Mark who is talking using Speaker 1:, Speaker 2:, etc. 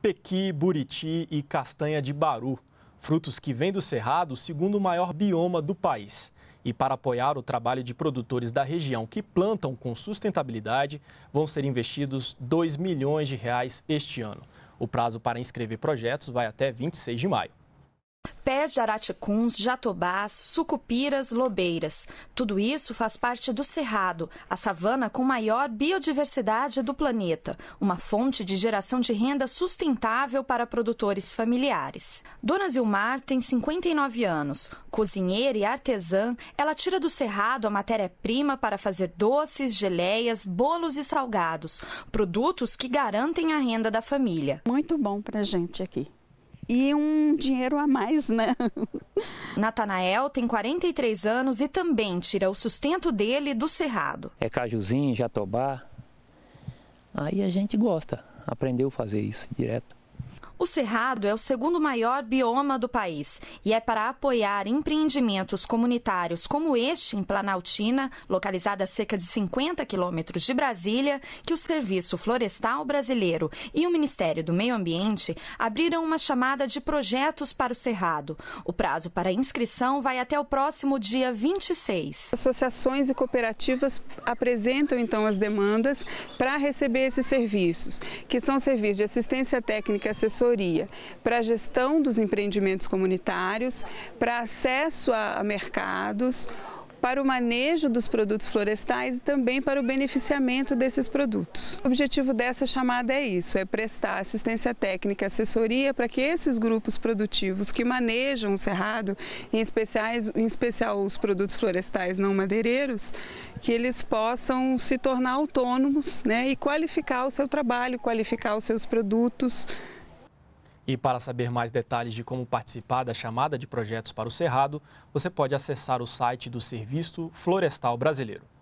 Speaker 1: pequi, buriti e castanha de baru, frutos que vêm do Cerrado, segundo o maior bioma do país. E para apoiar o trabalho de produtores da região que plantam com sustentabilidade, vão ser investidos 2 milhões de reais este ano. O prazo para inscrever projetos vai até 26 de maio.
Speaker 2: Pés de araticuns, jatobás, sucupiras, lobeiras. Tudo isso faz parte do Cerrado, a savana com maior biodiversidade do planeta, uma fonte de geração de renda sustentável para produtores familiares. Dona Zilmar tem 59 anos. Cozinheira e artesã, ela tira do Cerrado a matéria-prima para fazer doces, geleias, bolos e salgados, produtos que garantem a renda da família. Muito bom para gente aqui e um dinheiro a mais, né? Natanael tem 43 anos e também tira o sustento dele do cerrado.
Speaker 1: É cajuzinho, jatobá. Aí a gente gosta, aprendeu a fazer isso direto.
Speaker 2: O Cerrado é o segundo maior bioma do país e é para apoiar empreendimentos comunitários como este em Planaltina, localizada a cerca de 50 quilômetros de Brasília, que o Serviço Florestal Brasileiro e o Ministério do Meio Ambiente abriram uma chamada de projetos para o Cerrado. O prazo para inscrição
Speaker 3: vai até o próximo dia 26. Associações e cooperativas apresentam então as demandas para receber esses serviços, que são serviços de assistência técnica, assessoria consultoria para a gestão dos empreendimentos comunitários, para acesso a mercados, para o manejo dos produtos florestais e também para o beneficiamento desses produtos. O objetivo dessa chamada é isso, é prestar assistência técnica e assessoria para que esses grupos produtivos que manejam o cerrado, em, especiais, em especial os produtos florestais não madeireiros, que eles possam se tornar autônomos né, e qualificar o seu trabalho, qualificar os seus produtos,
Speaker 1: e para saber mais detalhes de como participar da chamada de projetos para o Cerrado, você pode acessar o site do Serviço Florestal Brasileiro.